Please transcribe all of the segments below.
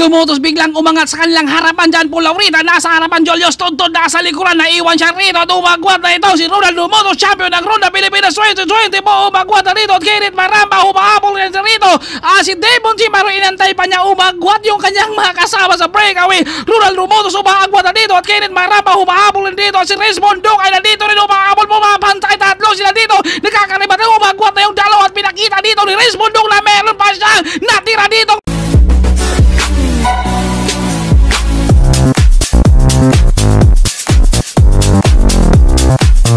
Lumutos biglang umangat sa kanilang harapan dyan po Laurita. Nasa harapan Julius Tonton. Nasa likuran. Naiwan siya rito. Umagwat na ito si Ronald Lumutos. Champion ng Ronda Pilipinas 2020 po. Umagwat na rito. At Kenneth Maramba humahabol rin sa rito. Ah, si Devon Chimaro inantay pa niya umagwat yung kanyang mga kasama sa breakaway. Ronald Lumutos umaagwat na dito. At Kenneth Maramba humahabol rin dito. At si Riz Mondok ay nandito rin umahabol. Pumapantay tatlo sila dito. Nagkakaribat na umagwat na yung dalawa. At pinakita dito ni Riz Mondok na meron pa siya natira dito.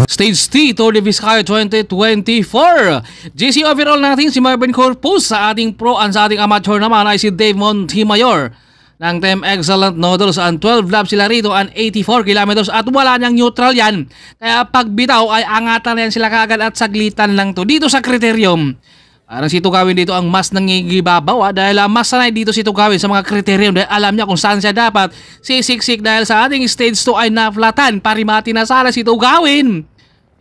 Stage 3, Tour de Vizcaya 2024. GC overall natin si Marvin Corpus sa ating pro and sa ating amateur naman ay si Dave Montimayor. Nang team excellent noodles and 12 laps sila rito and 84 kilometers at wala niyang neutral yan. Kaya pag bitaw ay angatan yan sila kagad at saglitan lang to dito sa kriterium. Parang si Tugawin dito ang mas nangigibabaw ah, dahil ah, mas sanay dito si Tugawin sa mga kriterium dahil alam niya kung saan siya dapat sisiksik dahil sa ating stage 2 ay naflatan. Parimati na sana si Tugawin.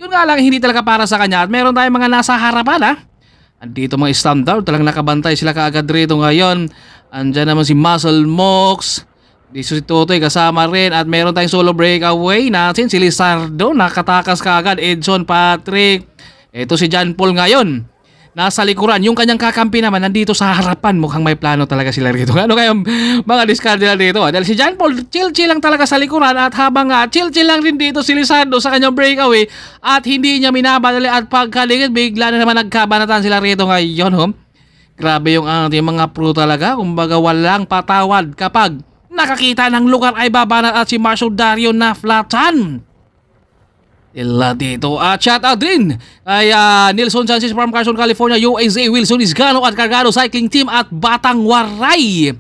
Yun nga lang, hindi talaga para sa kanya at meron tayong mga nasa harapan ha. Andito mga standard, talagang nakabantay sila kaagad rito ngayon. Andiyan naman si Muscle Mox. Dito si Totoy kasama rin at meron tayong solo breakaway natin si Lizardo nakatakas kaagad Edson Patrick. Ito si John Paul ngayon nasa likuran. Yung kanyang kakampi naman nandito sa harapan. Mukhang may plano talaga sila rito. Ano kayong mga discard nila dito? Dahil si John Paul, chill-chill lang talaga sa likuran at habang nga ah, chill-chill lang rin dito si Lisandro sa kanyang breakaway at hindi niya minabadali at pagkaligid, bigla na naman nagkabanatan sila rito ngayon. Home. Oh. Grabe yung ating mga pro talaga. Kumbaga walang patawad kapag nakakita ng lugar ay babanat at si Marshall Dario na flatan nila dito. At uh, shout out din ay uh, ah, Nelson Sanchez from Carson, California, USA, Wilson Isgano at Cargado Cycling Team at Batang Waray.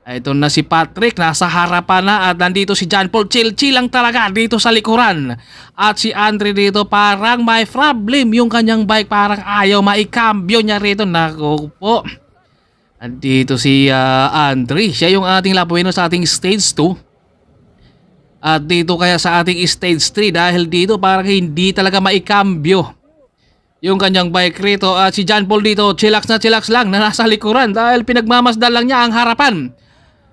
Ah, ito na si Patrick, nasa harapan na at nandito si John Paul. Chill-chill lang talaga dito sa likuran. At si Andre dito parang may problem yung kanyang bike. Parang ayaw maikambyo niya rito. Nako po. Andito si uh, Andre. Siya yung ating labuin sa ating stage 2. At dito kaya sa ating stage 3 dahil dito parang hindi talaga maikambyo yung kanyang bike rito at si John Paul dito chillax na chillax lang na nasa likuran dahil pinagmamasdan lang niya ang harapan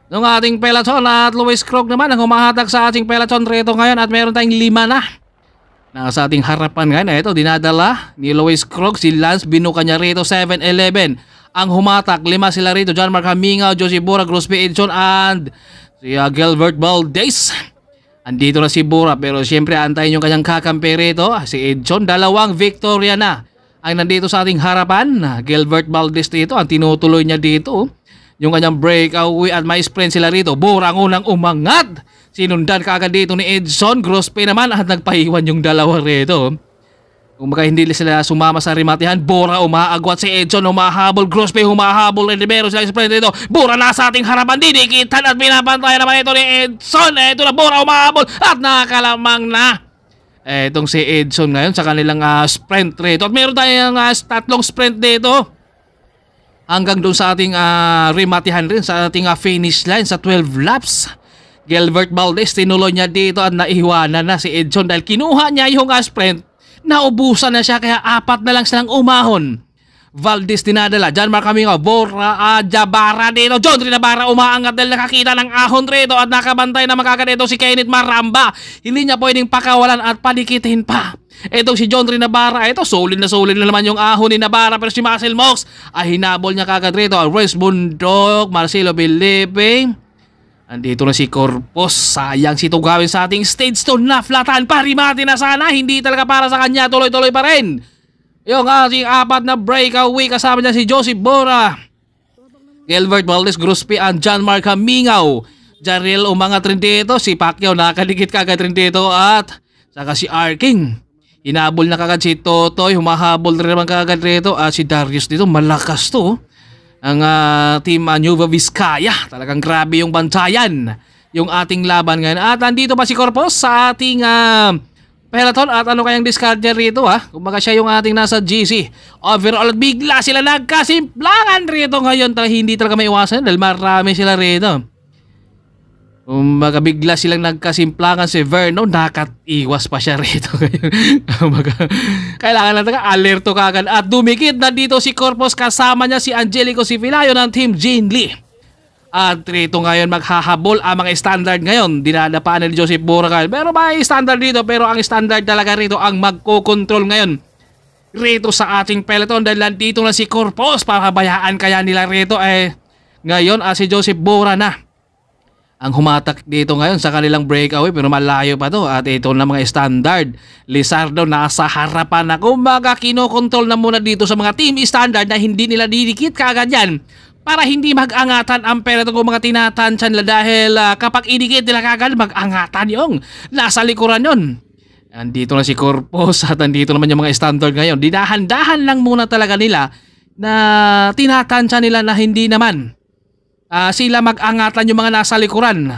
ng ating peloton at Luis Krog naman ang humahatak sa ating peloton rito ngayon at meron tayong lima na nasa ating harapan ngayon ito dinadala ni Luis Krog si Lance binuka niya rito 7-11 ang humatak lima sila rito John Mark Hamingaw, Josie Bora, Cruz Edson and si uh, Gilbert Valdez Andito na si Bura pero siyempre antayin yung kanyang kakampi rito. Ah, si Edson, dalawang Victoria na ang nandito sa ating harapan. Ah, Gilbert Valdez dito, ang tinutuloy niya dito. Yung kanyang breakaway at may sprint sila rito. Bura ang unang umangat. Sinundan kaagad dito ni Edson. Grospe naman at nagpahiwan yung dalawa rito. Kumbaga hindi sila sumama sa rematihan. Bora umaagwat si Edson, humahabol. Grospe humahabol. Rivero sila sprint dito. Bora na sa ating harapan. Dinikitan at binabantayan naman ito ni Edson. Ito na Bora umahabol at nakakalamang na. Itong si Edson ngayon sa kanilang uh, sprint rito. At meron tayong uh, tatlong sprint dito. Hanggang doon sa ating uh, ah, rematihan rin sa ating uh, finish line sa 12 laps. Gilbert Valdez tinuloy niya dito at naiwanan na si Edson dahil kinuha niya yung uh, sprint Naubusan na siya kaya apat na lang silang umahon. Valdez dinadala. John Mark Camingo, Borra Ajabara dito. John Rinabara umaangat dahil nakakita ng ahon rito at nakabantay na makakadito si Kenneth Maramba. Hindi niya pwedeng pakawalan at palikitin pa. Ito si John Rinabara, ito solid na solid na naman yung ahon ni Nabara pero si Marcel Mox ay hinabol niya kagad rito. Reyes Bundok, Marcelo Bilipe, Andito na si Corpus. Sayang si Tugawin sa ating stage to. na pa Parimati na sana. Hindi talaga para sa kanya. Tuloy-tuloy pa rin. Yung ating apat na breakaway. Kasama niya si Josie Bora. Gilbert Valdez Gruspi and John Mark Mingaw. Jaril umangat rin dito. Si Pacquiao nakadikit kagad rin dito. At saka si Arking. Hinabol na kagad si Totoy. Humahabol rin naman kagad rito. At si Darius dito. Malakas to ang uh, team uh, Nueva Vizcaya. Talagang grabe yung bantayan yung ating laban ngayon. At andito pa si Corpos sa ating uh, peloton at ano kayang discard niya rito ha? Kumbaga siya yung ating nasa GC. Overall at bigla sila nagkasimplangan rito ngayon. Talaga hindi talaga may iwasan dahil marami sila rito. Kumbaga bigla silang nagkasimplangan si Verno, iwas pa siya rito. ngayon. Kumbaga kailangan lang ka alerto ka At dumikit na dito si Corpus kasama niya si Angelico Sifilayo ng Team Jane Lee. At rito ngayon maghahabol ang mga standard ngayon. Dinadapaan ni Joseph Buracal. Pero may standard dito pero ang standard talaga rito ang magkocontrol ngayon rito sa ating peloton dahil nandito na si Corpus para bayaan kaya nila rito eh ngayon ah, si Joseph Bora na ang humatak dito ngayon sa kanilang breakaway pero malayo pa to at ito na mga standard Lizardo nasa harapan na kumbaga kinokontrol na muna dito sa mga team standard na hindi nila didikit kaagad yan para hindi mag-angatan ang pera ng mga tinatansyan nila dahil uh, kapag idikit nila kaagad mag-angatan yung nasa likuran yon Andito na si Corpus at andito naman yung mga standard ngayon. dinahandahan lang muna talaga nila na tinatansya nila na hindi naman uh, sila mag-angatan yung mga nasa likuran.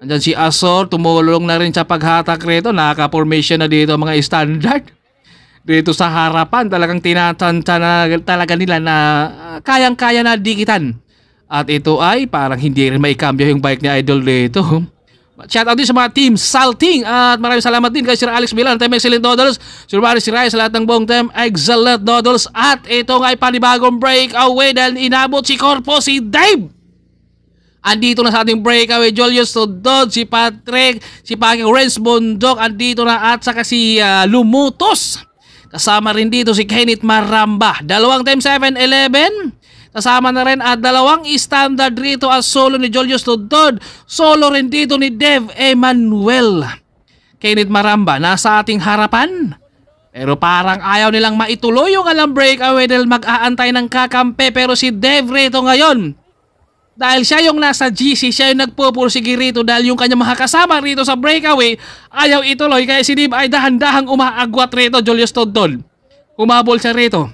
Nandyan si Asor, tumulong na rin sa paghatak rito. Nakaka-formation na dito mga standard. Dito sa harapan, talagang tinatanta na talaga nila na ah, kayang-kaya na dikitan. At ito ay parang hindi rin maikambyo yung bike ni Idol dito. Shout out din sa mga team Salting at maraming salamat din kay Sir Alex Milan, Team Excellent Noodles, Sir Maris Siray sa lahat ng buong time Excellent Noodles at ito nga ay panibagong break away dahil inabot si Corpo si Dave Andito na sa ating breakaway, Julius Todod, si Patrick, si Pacquiao Renz Bondok, andito na at saka si uh, Lumutos. Kasama rin dito si Kenneth Maramba. Dalawang time 7-11. Kasama na rin at dalawang standard rito as solo ni Julius Todod. Solo rin dito ni Dev Emanuel. Kenneth Maramba nasa ating harapan. Pero parang ayaw nilang maituloy yung alam breakaway dahil mag-aantay ng kakampe pero si Dev rito ngayon dahil siya yung nasa GC, siya yung nagpupursige rito dahil yung kanya mga kasama rito sa breakaway, ayaw ituloy kaya si Dib ay dahan-dahang umaagwat rito Julius Toddol. Umabol siya rito.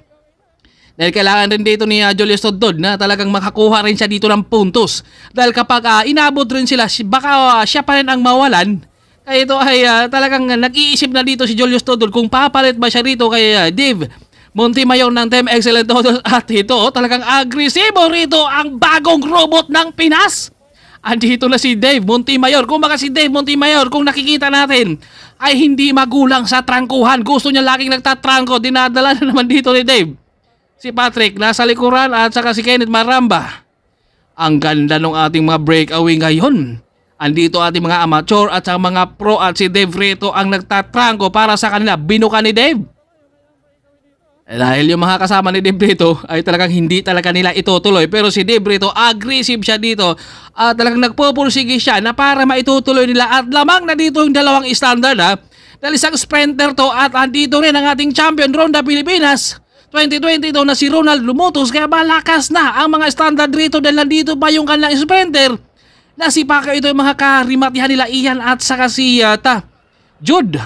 Dahil kailangan rin dito ni ah, Julius Toddol na talagang makakuha rin siya dito ng puntos. Dahil kapag uh, inabot rin sila, baka uh, siya pa rin ang mawalan. Kaya ito ay uh, talagang nag-iisip na dito si Julius Toddol kung papalit ba siya rito kay uh, Dave Monty Mayon ng Team Excellent Noodles at ito talagang agresibo rito ang bagong robot ng Pinas. Andito na si Dave Montemayor. Kung baka si Dave Montemayor, kung nakikita natin, ay hindi magulang sa trangkuhan. Gusto niya laging nagtatrangko. Dinadala na naman dito ni Dave. Si Patrick nasa likuran at saka si Kenneth Maramba. Ang ganda ng ating mga breakaway ngayon. Andito ating mga amateur at sa mga pro at si Dave Rito ang nagtatrangko para sa kanila. Binuka ni Dave. Eh, dahil yung mga kasama ni Debrito ay talagang hindi talaga nila itutuloy. Pero si Debrito, aggressive siya dito. At talagang nagpupursige siya na para maitutuloy nila. At lamang na dito yung dalawang standard ha. Dahil isang sprinter to at andito rin ang ating champion Ronda Pilipinas. 2020 daw na si Ronald Lumutos kaya malakas na ang mga standard rito dahil nandito pa yung kanilang sprinter. na si Nasipaka ito yung mga karimatihan nila Ian at saka si uh, ta, Jude.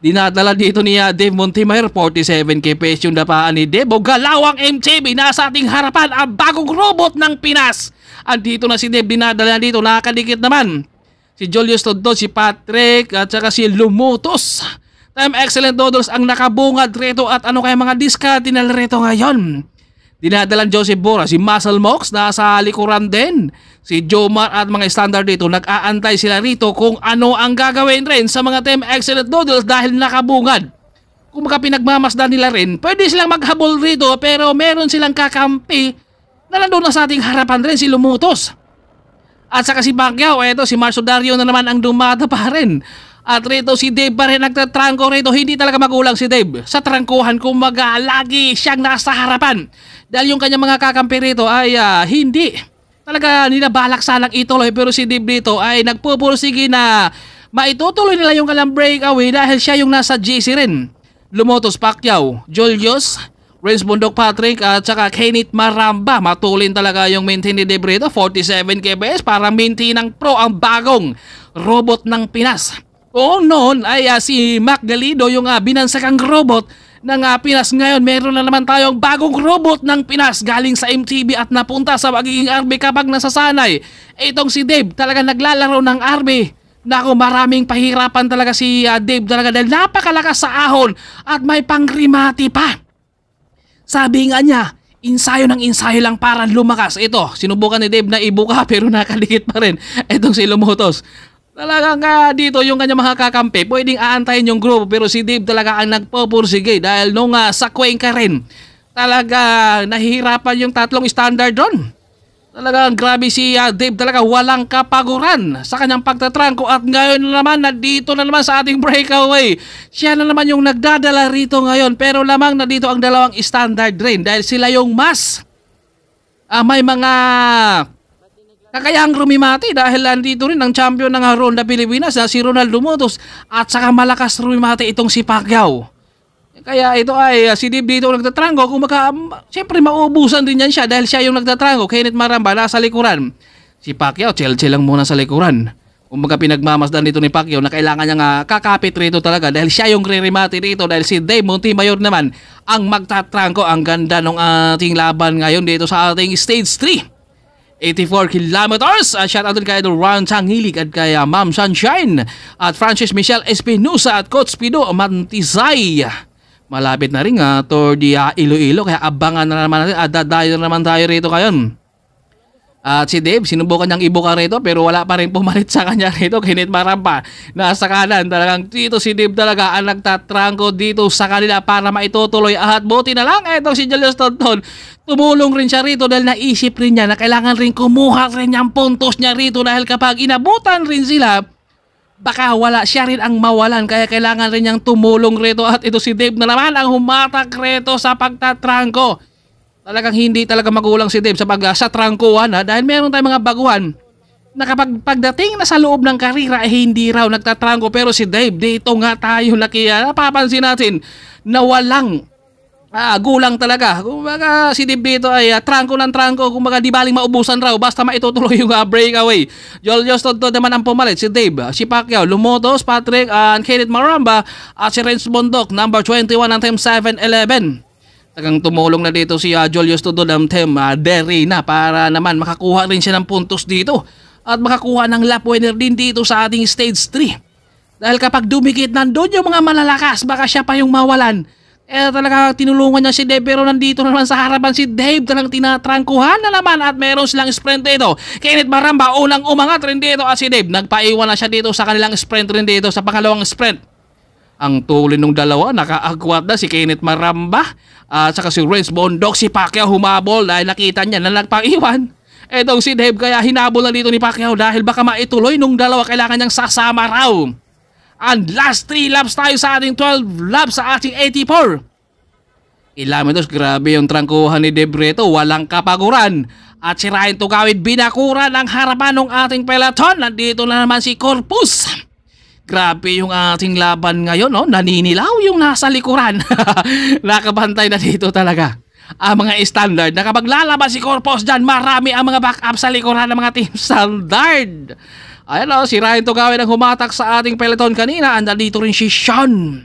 Dinadala dito ni Dave Montemayor, 47k pesos yung napaan ni Debo. Galawang MCB, nasa ating harapan ang bagong robot ng Pinas. Andito na si Dave, dinadala dito, nakakalikit naman. Si Julius Toddo, si Patrick, at saka si Lumutos. Time Excellent Doodles ang nakabungad rito at ano kaya mga diskarte nila rito ngayon. Dinadala ng Joseph Bora, si Muscle Mox nasa likuran din. Si Jomar at mga standard dito, nag-aantay sila rito kung ano ang gagawin rin sa mga Team Excellent Noodles dahil nakabungad. Kung baka nila rin, pwede silang maghabol rito pero meron silang kakampi na nandun na sa ating harapan rin si Lumutos. At sa si Pacquiao, eto si Marso Dario na naman ang dumada pa rin. At rito si Dave pa rin nagtatrangko rito. Hindi talaga magulang si Dave. Sa trangkuhan kumaga lagi siyang nasa harapan. Dahil yung kanyang mga kakampi rito ay uh, hindi. Talaga nilabalak sanang ituloy pero si Dave rito ay nagpupursige na maitutuloy nila yung kalang breakaway dahil siya yung nasa GC rin. Lumotos Pacquiao, Julius, Renz Bundok Patrick at saka Kenneth Maramba. Matulin talaga yung maintain ni Debrito. 47 kbs para maintain ng pro ang bagong robot ng Pinas oh, noon ay uh, si Mac Galido yung uh, binansakang robot ng uh, Pinas. Ngayon, meron na naman tayong bagong robot ng Pinas galing sa MTV at napunta sa magiging army kapag nasasanay. Eh, itong si Dave talaga naglalaro ng army. Nako, maraming pahirapan talaga si uh, Dave talaga dahil napakalakas sa ahon at may pangrimati pa. Sabi nga niya, Insayo ng insayo lang para lumakas. Ito, sinubukan ni Dave na ibuka pero nakalikit pa rin. Itong si Lumotos. Talagang uh, dito yung kanya mga kakampi, pwedeng aantayin yung grupo pero si Dave talaga ang nagpo nagpupursige dahil nung uh, sa Cuenca rin, talaga nahihirapan yung tatlong standard doon. Talagang grabe si uh, Dave talaga walang kapaguran sa kanyang pagtatrangko at ngayon na naman na dito na naman sa ating breakaway. Siya na naman yung nagdadala rito ngayon pero lamang na dito ang dalawang standard rin dahil sila yung mas uh, may mga Kakayang rumimati dahil nandito rin ang champion ng Ronda Pilipinas na si Ronaldo Motos at saka malakas rumimati itong si Pacquiao. Kaya ito ay uh, si Dib dito nagtatranggo. Kung maka, siyempre maubusan din yan siya dahil siya yung nagtatrango. Kenneth Maramba nasa likuran. Si Pacquiao, chill-chill lang muna sa likuran. Kung baga pinagmamasdan dito ni Pacquiao na kailangan niyang uh, kakapit rito talaga dahil siya yung re dito dahil si Dave Montemayor naman ang magtatranggo. Ang ganda ng ating laban ngayon dito sa ating stage 3. 84 kilometers. At shout out din kay Ron Changilig at kay uh, Ma'am Sunshine at Francis Michelle Espinosa at Coach Pido Mantizay. Malapit na rin uh, toward the uh, ah, Iloilo kaya abangan na naman natin at dadayo na naman tayo rito ngayon. At si Dave, sinubukan niyang ibuka rito pero wala pa rin pumalit sa kanya rito. Kinit marampa. Nasa kanan talagang dito si Dave talaga ang nagtatrangko dito sa kanila para maitutuloy. At buti na lang eto si Julius Tonton. Tumulong rin siya rito dahil naisip rin niya na kailangan rin kumuha rin niyang puntos niya rito dahil kapag inabutan rin sila, baka wala siya rin ang mawalan kaya kailangan rin niyang tumulong rito at ito si Dave na naman ang humatak rito sa pagtatrangko talagang hindi talaga magulang si Dave sa pag ah, sa trangkuhan ha dahil meron tayong mga baguhan na kapag pagdating na sa loob ng karira eh, hindi raw nagtatrangko pero si Dave dito nga tayo nakiya ah. napapansin natin na walang ah, gulang talaga kumbaga si Dave dito ay uh, trangko ng trangko kumbaga di baling maubusan raw basta maitutuloy yung uh, breakaway Joel Juston to naman ang pumalit si Dave si Pacquiao Lumotos Patrick uh, and Kenneth Maramba at si Renz Bondok number 21 ng team 7-11 Tagang tumulong na dito si uh, Julius Tododamtem uh, ah, Derina para naman makakuha rin siya ng puntos dito at makakuha ng lap winner din dito sa ating stage 3. Dahil kapag dumikit nandun yung mga malalakas, baka siya pa yung mawalan. Eh talaga tinulungan niya si Dave pero nandito naman sa harapan si Dave talagang tinatrangkuhan na naman at meron silang sprint dito. Kenneth Maramba unang umangat rin dito at si Dave nagpaiwan na siya dito sa kanilang sprint rin dito sa pangalawang sprint ang tuloy nung dalawa, nakaagwat na si Kenneth Maramba at uh, saka si Renz Bondok, si Pacquiao humabol dahil nakita niya na nagpang-iwan. Etong si Dave kaya hinabol na dito ni Pacquiao dahil baka maituloy nung dalawa kailangan niyang sasama raw. And last 3 laps tayo sa ating 12 laps sa ating 84. Ilamitos, grabe yung trangkuhan ni Debreto, walang kapaguran. At si Ryan Tugawid, binakuran ang harapan ng ating peloton. Nandito na naman si Corpus. Grabe yung ating laban ngayon, no? naninilaw yung nasa likuran. Nakabantay na dito talaga ang mga standard na si Corpus dyan, marami ang mga backup sa likuran ng mga team standard. Ayan o, si Ryan Tugawin ang humatak sa ating peloton kanina. Andan dito rin si Sean.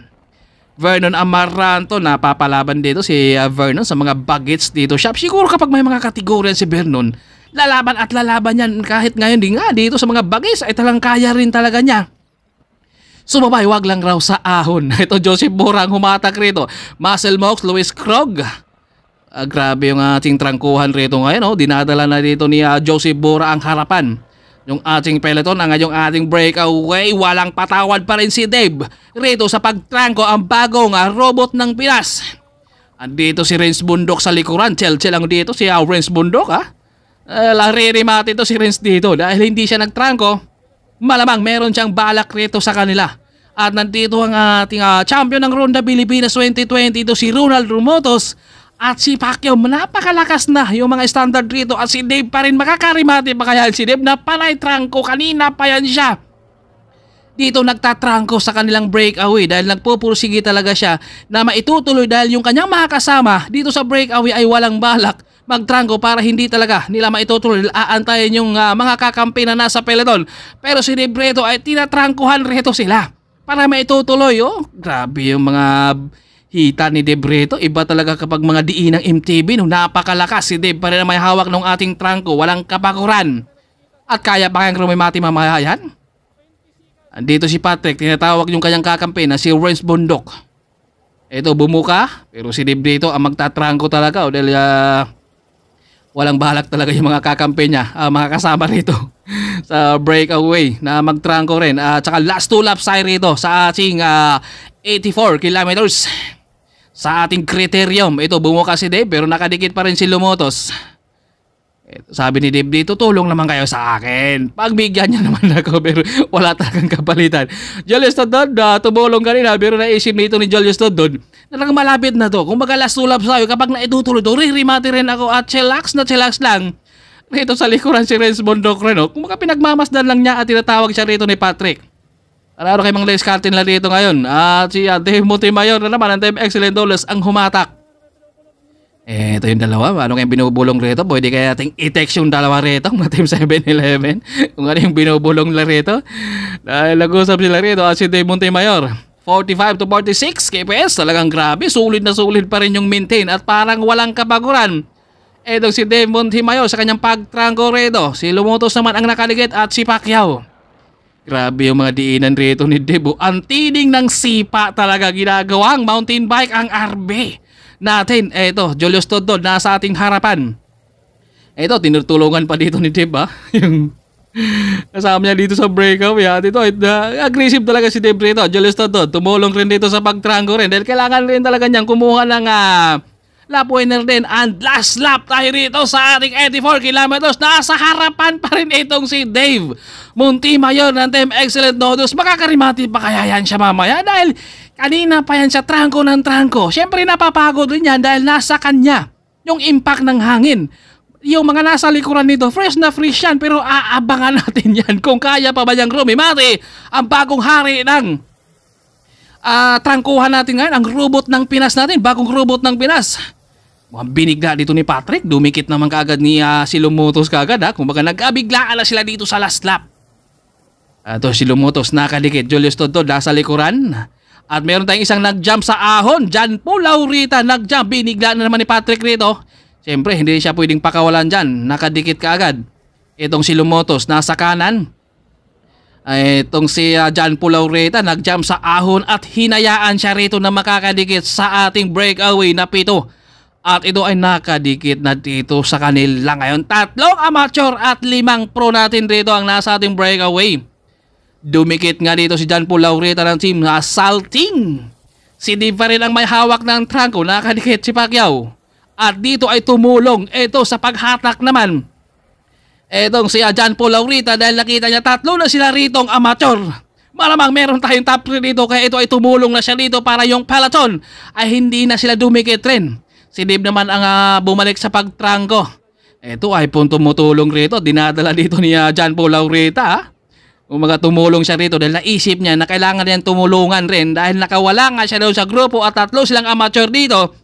Vernon Amaranto, napapalaban dito si uh, Vernon sa mga bagets dito shop. Siguro kapag may mga kategorya si Vernon, lalaban at lalaban yan kahit ngayon din nga dito sa mga bagets ay talang kaya rin talaga niya wag lang raw sa ahon. Ito Joseph Borang humatak rito. Muscle Mox, Luis Krog. ah, grabe yung ating trangkuhan rito ngayon. Oh. Dinadala na dito ni uh, Joseph Bora ang harapan. Yung ating peloton ang ngayong ating breakaway. Walang patawad pa rin si Dave. Rito sa pagtrangko ang bagong uh, robot ng Pinas. Andito si Renz Bundok sa likuran. Chel-chel dito si uh, Renz Bundok Ah. Uh, eh, laririmati to si Renz dito dahil hindi siya nagtrangko. Malamang meron siyang balak rito sa kanila. At nandito ang ating uh, champion ng Ronda Pilipinas 2022 si Ronald Rumotos at si Pacquiao. Napakalakas na yung mga standard rito at si Dave pa rin makakarimati pa kaya si Dave na panay trangko kanina pa yan siya dito nagtatrangko sa kanilang breakaway dahil nagpupursige talaga siya na maitutuloy dahil yung kanyang mga kasama dito sa breakaway ay walang balak magtranggo para hindi talaga nila maitutuloy aantayin yung uh, mga kakampi na nasa peloton. Pero si Libreto ay tinatrangkuhan reto sila para maitutuloy. Oh, grabe yung mga hita ni Debreto, iba talaga kapag mga diin ng MTB nung napakalakas si Deb pa rin may hawak ng ating trangko, walang kapakuran. At kaya pa kayang rumimati mamahayan? Andito si Patrick, tinatawag yung kanyang kakampi na si Renz Bondok. Ito bumuka, pero si Debreto ang magtatrangko talaga oh, dahil uh, walang balak talaga yung mga kakampi niya, uh, mga kasama rito sa breakaway na magtrangko rin. Uh, ah, saka last two laps tayo rito sa ating uh, ah, 84 kilometers sa ating criterium. Ito bumuka si Dave pero nakadikit pa rin si Lumotos. Ito, sabi ni Dave dito, tulong naman kayo sa akin. Pagbigyan niya naman ako pero wala talagang kapalitan. Julius Todd, uh, tumulong kanina pero naisip nito ni Julius Todd Talagang malapit na to. Kung baga last tulap sa iyo, kapag naitutuloy to, ririmati rin ako at chillax na chillax lang. Rito sa likuran si Renz Bondocre, no? Oh. Kung baga pinagmamasdan lang niya at tinatawag siya rito ni Patrick. Araro kay Mang Les Cartin na rito ngayon. At si ah, Demuti Mayor na naman, ang Dave Excellent Dollars ang humatak. Eh, ito yung dalawa. Ano kayong binubulong rito? Pwede kaya ating i-text yung dalawa rito mga Team 7-Eleven. Kung ano yung binubulong nila rito. Dahil nag-usap sila rito at si Dave Montemayor. Mayor. 45 to 46 KPS. Talagang grabe. Sulit na sulit pa rin yung maintain at parang walang kabaguran. Eto eh, si Demon Himayo sa kanyang pagtranggoredo. Si Lumotos naman ang nakaligit at si Pacquiao. Grabe yung mga diinan rito ni Debo. Ang tining ng sipa talaga ginagawang mountain bike ang RB natin. Eto, eh, Julius Todol nasa ating harapan. Eto, eh, tinutulungan pa dito ni Debo. Ah. Yung Kasama niya dito sa breakout. Yan. Ito, it, uh, eh, aggressive talaga si Dave Brito. Julius to tumulong rin dito sa pagtrangko rin. Dahil kailangan rin talaga niyang kumuha ng uh, lap winner din. And last lap tayo rito sa ating 84 kilometers. Nasa harapan pa rin itong si Dave. Munti mayor ng Team Excellent Nodos. Makakarimati pa kaya yan siya mamaya dahil kanina pa yan siya trangko ng trangko. syempre napapagod rin yan dahil nasa kanya yung impact ng hangin yung mga nasa likuran nito, fresh na fresh yan. Pero aabangan natin yan kung kaya pa ba niyang rumimati ang bagong hari ng uh, trangkuhan natin ngayon, ang robot ng Pinas natin, bagong robot ng Pinas. Mukhang binigla dito ni Patrick, dumikit naman kaagad ni uh, si Lumotos kaagad ha. Ah. Kumbaga nagkabiglaan na sila dito sa last lap. Ito si Lumotos nakalikit, Julius Todd, nasa likuran. At meron tayong isang nag-jump sa ahon, John Paul Laurita nag-jump, binigla na naman ni Patrick rito. Siyempre, hindi siya pwedeng pakawalan dyan. Nakadikit ka agad. Itong si Lumotos, nasa kanan. Ah, itong si uh, John Pulaureta, nag-jump sa ahon at hinayaan siya rito na makakadikit sa ating breakaway na pito. At ito ay nakadikit na dito sa kanila ngayon. Tatlong amateur at limang pro natin rito ang nasa ating breakaway. Dumikit nga dito si John Pulaureta ng team na assaulting. Si Diva rin ang may hawak ng trangko, nakadikit si Pacquiao at dito ay tumulong ito sa paghatak naman. Etong si John Paul Laurita dahil nakita niya tatlo na sila ritong amateur. Malamang meron tayong top 3 dito kaya ito ay tumulong na siya dito para yung peloton ay hindi na sila dumikit rin. Si Dave naman ang uh, bumalik sa pagtrangko. Ito ay pong tumutulong rito. Dinadala dito ni uh, ah, John Paul Laurita. Ah. Umaga tumulong siya rito dahil naisip niya na kailangan niyan tumulungan rin dahil nakawala nga siya daw sa grupo at tatlo silang amateur dito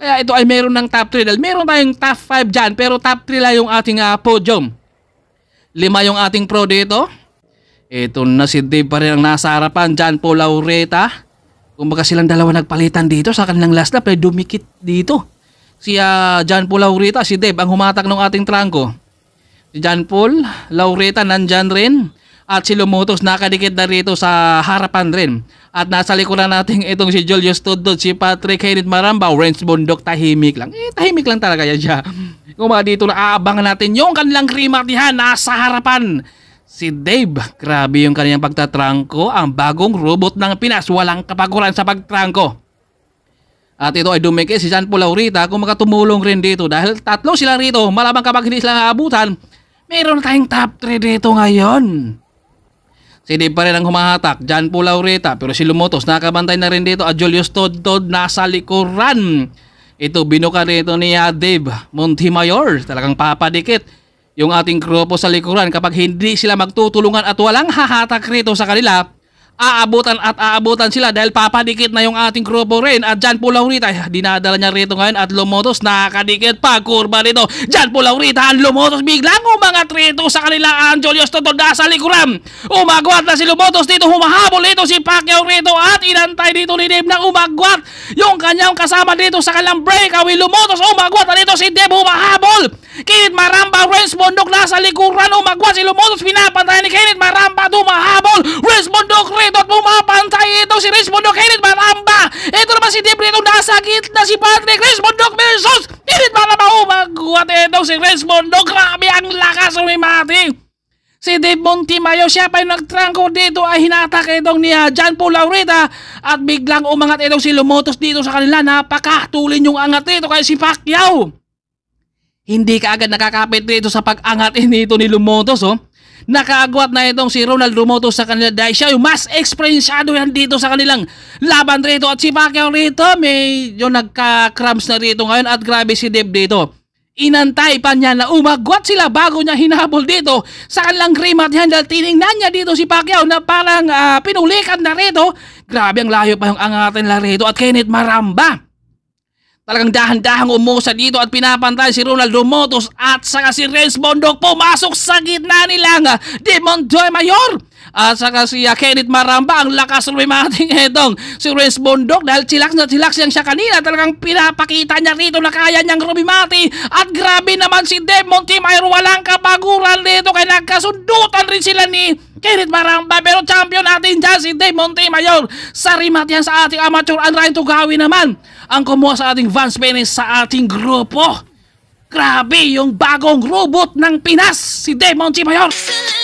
kaya ito ay meron ng top 3 dahil meron tayong top 5 dyan pero top 3 lang yung ating uh, podium. Lima yung ating pro dito. Ito na si Dave pa rin ang nasa harapan. John Paul Laureta. Kumbaga silang dalawa nagpalitan dito sa kanilang last lap. Pero eh, dumikit dito. Si uh, ah, John Paul Laureta, si Dave ang humatak ng ating trangko. Si John Paul Laureta nandyan rin. At si Lumotos nakadikit na rito sa harapan rin. At nasa likuran natin itong si Julius Tudod, si Patrick Henit Maramba, Renz Bundok, tahimik lang. Eh, tahimik lang talaga yan siya. Kung mga dito na aabangan natin yung kanilang krimaktihan nasa harapan. Si Dave, grabe yung kanyang pagtatrangko, ang bagong robot ng Pinas, walang kapaguran sa pagtrangko. At ito ay dumikit si San Pulaurita kung makatumulong rin dito dahil tatlo sila rito, malamang kapag hindi sila aabutan, meron tayong top 3 dito ngayon. Si Dave pa rin ang humahatak. John po Laureta. Pero si Lumotos nakabantay na rin dito. At Julius Todtod nasa likuran. Ito binuka rito ni ah, Dave Montimayor. Talagang papadikit yung ating grupo sa likuran. Kapag hindi sila magtutulungan at walang hahatak rito sa kanila, aabutan at aabutan sila dahil papadikit na yung ating grupo rin at John Pulaurita ay eh, dinadala niya rito ngayon at Lumotos nakakadikit pa kurba rito John Laurita ang Lumotos biglang umangat rito sa kanila Anjolios Totoda sa likuran umagwat na si Lumotos dito humahabol dito si Pacquiao rito at inantay dito ni Dave na umagwat yung kanyang kasama dito sa kanilang breakaway Lumotos umagwat na dito si Dave humahabol Kinit Maramba Renz Bondok nasa likuran umagwat si Lumotos pinapatay ni Kinit Maramba tumahabol Renz Bondok rin ito at pumapantay ito si Resmondok Kenneth Maramba. Ito naman si Debre itong nasa gitna si Patrick Resmondok versus Kenneth Maramba. Umaguhat ito si Resmondok. Grabe ang lakas umimati. Si Dave Montemayo, siya pa yung nagtrangko dito ay hinatak itong ni John Paul Laurita at biglang umangat itong si Lumotos dito sa kanila. Napakatulin yung angat dito kay si Pacquiao. Hindi ka agad nakakapit dito sa pag-angat nito ni Lumotos. Oh. Nakaagwat na itong si Ronald Rumoto sa kanila dahil siya yung mas experiensyado yan dito sa kanilang laban rito. At si Pacquiao rito, medyo nagka-cramps na rito ngayon at grabe si Deb dito. Inantay pa niya na umagwat sila bago niya hinabol dito sa kanilang remat yan dahil tinignan niya dito si Pacquiao na parang uh, pinulikan na rito. Grabe ang layo pa yung angatin na rito at Kenneth Maramba. Talagang dahan-dahang umusa dito at pinapantay si Ronaldo Motos at saka si Renz Bondok pumasok sa gitna nilang nga Demon Joy Mayor at saka si uh, Kenneth Maramba ang lakas ng ating edong si Renz Bondok dahil chillax na chillax yan siya kanina talagang pinapakita niya rito na kaya niyang Rubimati at grabe naman si Demon Team ay walang kapaguran dito kaya nagkasundutan rin sila ni Kirit Maramba pero champion natin dyan si Dave Montemayor. Sarimat yan sa ating amateur and Ryan gawin naman ang kumuha sa ating Vance Benes sa ating grupo. Grabe yung bagong robot ng Pinas si Dave Montemayor. Mayor.